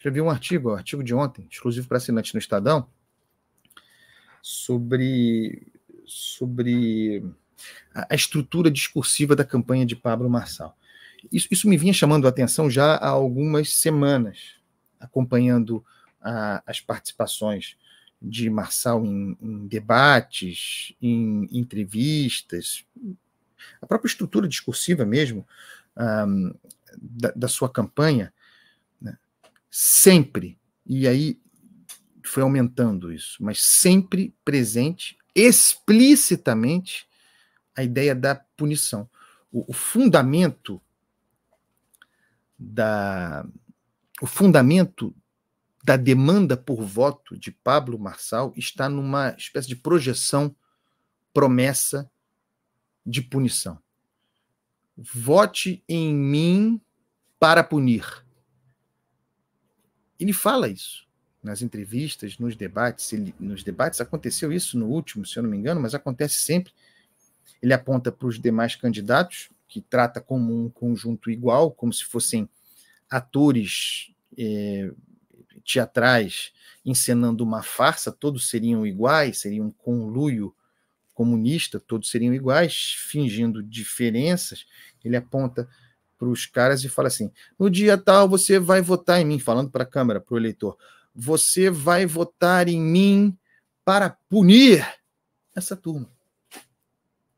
escrevi um artigo, um artigo de ontem, exclusivo para assinantes no Estadão, sobre, sobre a estrutura discursiva da campanha de Pablo Marçal. Isso, isso me vinha chamando a atenção já há algumas semanas, acompanhando a, as participações de Marçal em, em debates, em entrevistas, a própria estrutura discursiva mesmo um, ah, da, da, sua campanha sempre, e aí foi aumentando isso, mas sempre presente explicitamente a ideia da punição. O, o fundamento da o fundamento da demanda por voto de Pablo Marçal está numa espécie de projeção, promessa de punição. Vote em mim para punir. Ele fala isso nas entrevistas, nos debates. Ele, nos debates aconteceu isso no último, se eu não me engano, mas acontece sempre. Ele aponta para os demais candidatos, que trata como um conjunto igual, como se fossem atores é, teatrais encenando uma farsa, todos seriam iguais, seria um conluio comunista, todos seriam iguais, fingindo diferenças. Ele aponta para os caras e fala assim: no dia tal você vai votar em mim, falando para a Câmara, para o eleitor, você vai votar em mim para punir essa turma.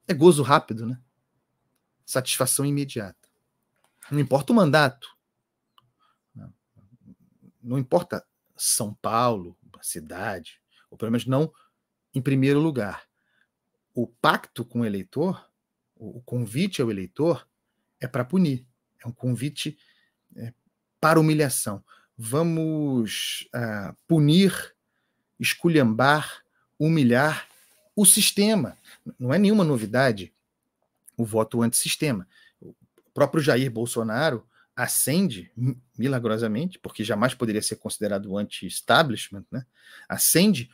É gozo rápido, né? Satisfação imediata. Não importa o mandato. Não importa São Paulo, cidade, ou pelo menos não em primeiro lugar. O pacto com o eleitor, o convite ao eleitor, é para punir. É um convite é, para humilhação. Vamos ah, punir, esculhambar, humilhar o sistema. Não é nenhuma novidade o voto antissistema. O próprio Jair Bolsonaro acende, milagrosamente, porque jamais poderia ser considerado anti-establishment, né? acende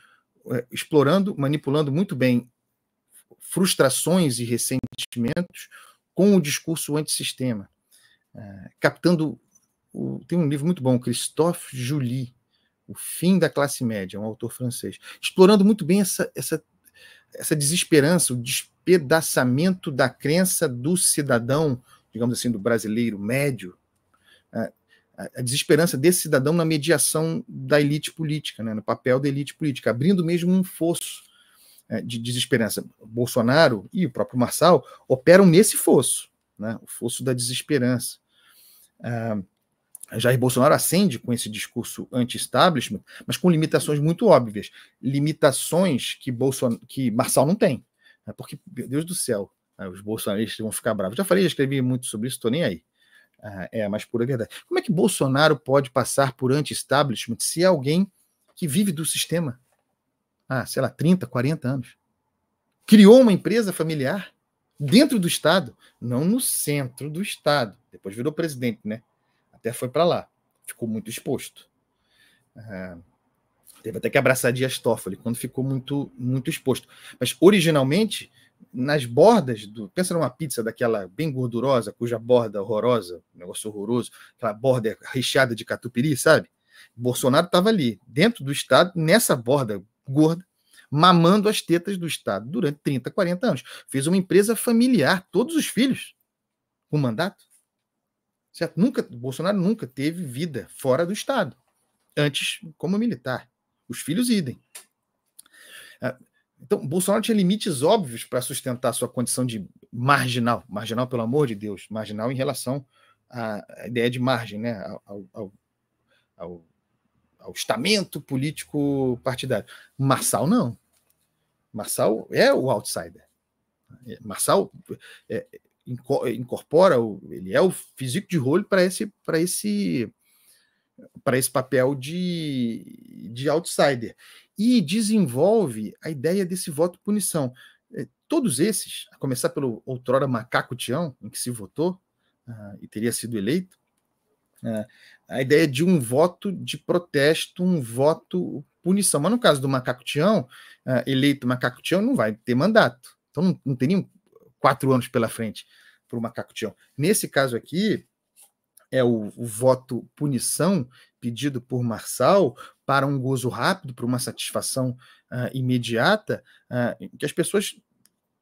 é, explorando, manipulando muito bem frustrações e ressentimentos com o discurso antissistema é, captando. O, tem um livro muito bom, Christophe Julie, O Fim da Classe Média, um autor francês, explorando muito bem essa, essa, essa desesperança, o despedaçamento da crença do cidadão, digamos assim, do brasileiro médio, né? a desesperança desse cidadão na mediação da elite política, né, no papel da elite política, abrindo mesmo um fosso né, de desesperança. Bolsonaro e o próprio Marçal operam nesse fosso, né, o fosso da desesperança. Uh, Jair Bolsonaro acende com esse discurso anti-establishment, mas com limitações muito óbvias. Limitações que, Bolson... que Marçal não tem. Né? Porque, meu Deus do céu, né, os bolsonaristas vão ficar bravos. Já falei, já escrevi muito sobre isso, estou nem aí. Ah, é a mais pura verdade. Como é que Bolsonaro pode passar por anti-establishment se é alguém que vive do sistema? Ah, sei lá, 30, 40 anos. Criou uma empresa familiar dentro do Estado, não no centro do Estado, depois virou presidente, né? Até foi para lá. Ficou muito exposto. Uhum. Teve até que abraçar Dias Toffoli quando ficou muito, muito exposto. Mas originalmente, nas bordas do. Pensa numa pizza daquela bem gordurosa, cuja borda horrorosa, um negócio horroroso, aquela borda recheada de catupiry, sabe? Bolsonaro estava ali, dentro do Estado, nessa borda gorda, mamando as tetas do Estado durante 30, 40 anos. Fez uma empresa familiar, todos os filhos, com mandato. Certo? Nunca, Bolsonaro nunca teve vida fora do Estado, antes como militar. Os filhos idem. É, então, Bolsonaro tinha limites óbvios para sustentar sua condição de marginal, marginal pelo amor de Deus, marginal em relação à ideia de margem, né? ao, ao, ao, ao estamento político partidário. Marçal não. Marçal é o outsider. Marçal é, incorpora, ele é o físico de rolho para esse para esse para esse papel de, de outsider e desenvolve a ideia desse voto punição. É, todos esses, a começar pelo outrora macaco Tião, em que se votou uh, e teria sido eleito, uh, a ideia de um voto de protesto, um voto punição. Mas no caso do macaco Tião, uh, eleito macaco Tião não vai ter mandato. Então não, não tem nenhum quatro anos pela frente para o macaco Tião. Nesse caso aqui, é o, o, voto punição pedido por Marçal para um gozo rápido, para uma satisfação uh, imediata, uh, que as pessoas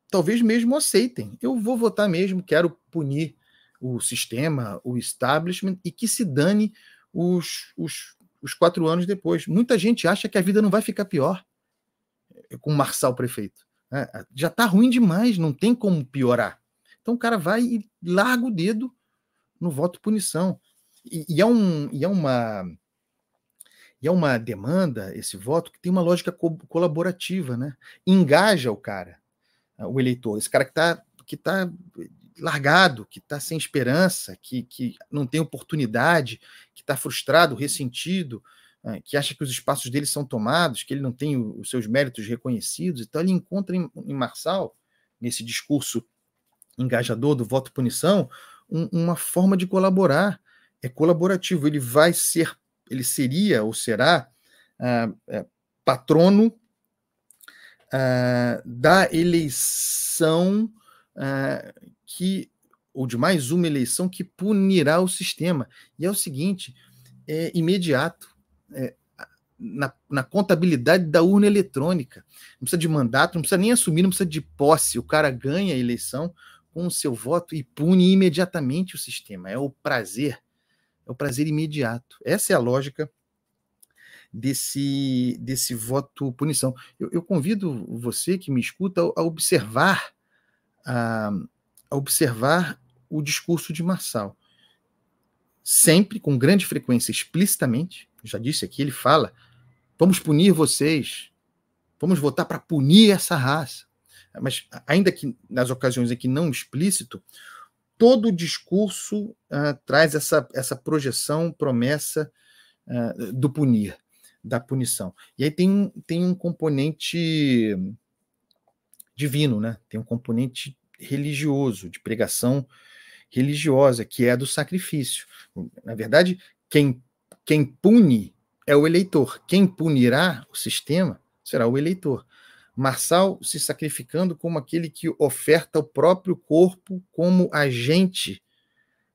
talvez mesmo aceitem. Eu vou votar mesmo, quero punir o sistema, o establishment, e que se dane os, os, os quatro anos depois. Muita gente acha que a vida não vai ficar pior com Marçal prefeito. É, é, já está ruim demais, não tem como piorar. Então o cara vai e larga o dedo no voto punição. E, e, é, um, e é uma e é uma demanda esse voto que tem uma lógica co colaborativa, né? Engaja o cara, é, o eleitor, esse cara que está que tá largado, que está sem esperança, que, que não tem oportunidade, que está frustrado, ressentido, né, que acha que os espaços dele são tomados, que ele não tem os seus méritos reconhecidos. Então, ele encontra em, em Marçal, nesse discurso engajador do voto-punição, um, uma forma de colaborar. É colaborativo. Ele vai ser, ele seria ou será ah, é, patrono ah, da eleição ah, que ou de mais uma eleição que punirá o sistema. E é o seguinte, é imediato é, na, na, contabilidade da urna eletrônica. Não precisa de mandato, não precisa nem assumir, não precisa de posse. O cara ganha a eleição com o seu voto e pune imediatamente o sistema. É o prazer, é o prazer imediato. Essa é a lógica desse, desse voto punição. Eu, eu convido você que me escuta a, observar a, a observar o discurso de Marçal. Sempre, com grande frequência, explicitamente, já disse aqui, ele fala: vamos punir vocês, vamos votar para punir essa raça. Mas, ainda que nas ocasiões em que não explícito, todo o discurso uh, traz essa, essa projeção, promessa uh, do punir, da punição. E aí tem, um, tem um componente divino, né? tem um componente religioso, de pregação religiosa, que é a do sacrifício. Na verdade, quem quem pune é o eleitor. Quem punirá o sistema será o eleitor. Marçal se sacrificando como aquele que oferta o próprio corpo como agente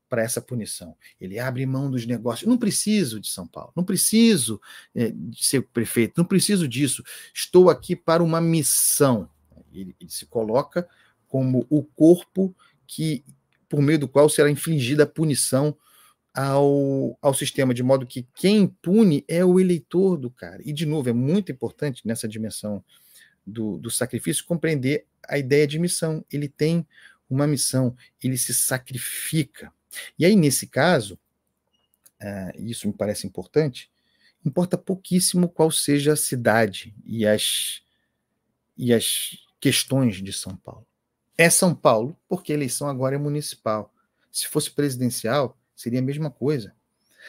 para essa punição. Ele abre mão dos negócios. Não preciso de São Paulo, não preciso eh, de ser prefeito, não preciso disso. Estou aqui para uma missão. Ele, ele se coloca como o corpo que por meio do qual será infligida a punição ao, ao sistema, de modo que quem pune é o eleitor do cara. E, de novo, é muito importante nessa dimensão do, do sacrifício compreender a ideia de missão. Ele tem uma missão, ele se sacrifica. E aí, nesse caso, uh, isso me parece importante, importa pouquíssimo qual seja a cidade e as, e as questões de São Paulo. É São Paulo, porque a eleição agora é municipal. Se fosse presidencial, Seria a mesma coisa.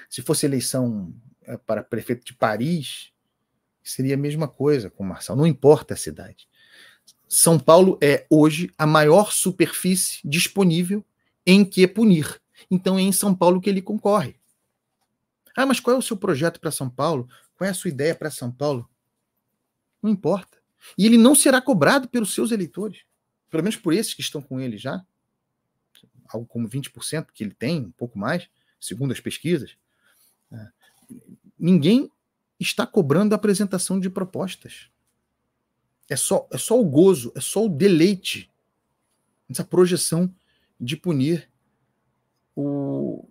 Se fosse eleição eh, para prefeito de Paris, seria a mesma coisa com Marçal. Não importa a cidade. São Paulo é hoje a maior superfície disponível em que punir. Então é em São Paulo que ele concorre. Ah, mas qual é o seu projeto para São Paulo? Qual é a sua ideia para São Paulo? Não importa. E ele não será cobrado pelos seus eleitores, pelo menos por esses que estão com ele já algo como 20% que ele tem, um pouco mais, segundo as pesquisas, é, ninguém está cobrando a apresentação de propostas. É só, é só o gozo, é só o deleite, essa projeção de punir o,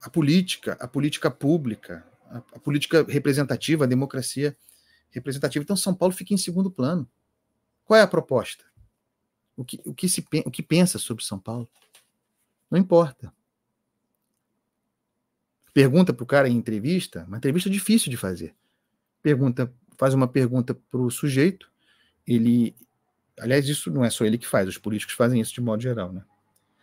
a política, a política pública, a, a política representativa, a democracia representativa. Então, São Paulo fica em segundo plano. Qual é a proposta? O que, o que, se, o que pensa sobre São Paulo? Não importa. Pergunta para o cara em entrevista, uma entrevista difícil de fazer. Pergunta, faz uma pergunta para o sujeito, ele. Aliás, isso não é só ele que faz, os políticos fazem isso de modo geral, né?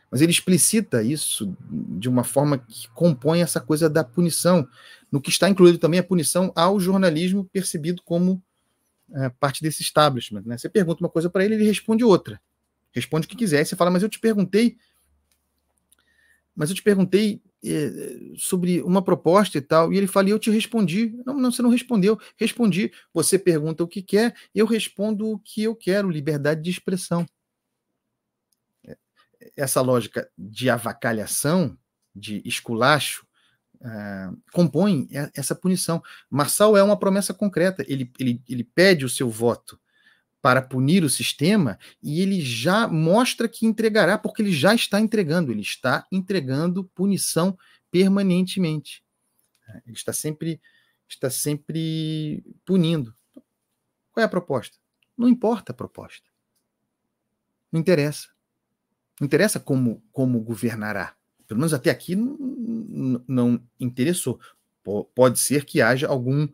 Mas ele explicita isso de uma forma que compõe essa coisa da punição, no que está incluído também a punição ao jornalismo percebido como é, parte desse establishment. Né? Você pergunta uma coisa para ele, ele responde outra. Responde o que quiser. você fala, mas eu te perguntei mas eu te perguntei eh, sobre uma proposta e tal, e ele fala, e eu te respondi. Não, não, você não respondeu. Respondi. Você pergunta o que quer, eu respondo o que eu quero, liberdade de expressão. É, essa lógica de avacalhação, de esculacho, eh, compõe essa punição. Marçal é uma promessa concreta, ele, ele, ele pede o seu voto, para punir o sistema e ele já mostra que entregará, porque ele já está entregando, ele está entregando punição permanentemente. É, ele está sempre, está sempre punindo. Qual é a proposta? Não importa a proposta. Não interessa. Não interessa como, como governará. Pelo menos até aqui não, não interessou. Pode ser que haja algum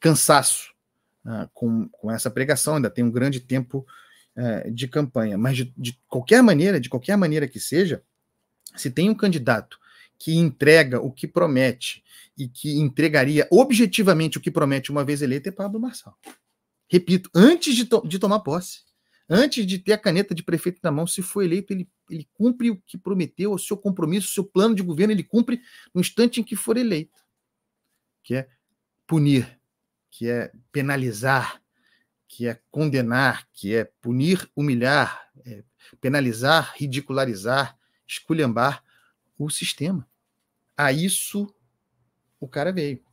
cansaço ah, com, com essa pregação, ainda tem um grande tempo uh, de campanha. Mas de, de qualquer maneira, de qualquer maneira que seja, se tem um candidato que entrega o que promete e que entregaria objetivamente o que promete uma vez eleito é Pablo Marçal. Repito, antes de, to de tomar posse, antes de ter a caneta de prefeito na mão, se for eleito, ele, ele cumpre o que prometeu, o seu compromisso, o seu plano de governo, ele cumpre no instante em que for eleito, que é punir que é penalizar, que é condenar, que é punir, humilhar, é penalizar, ridicularizar, esculhambar o sistema. A isso o cara veio.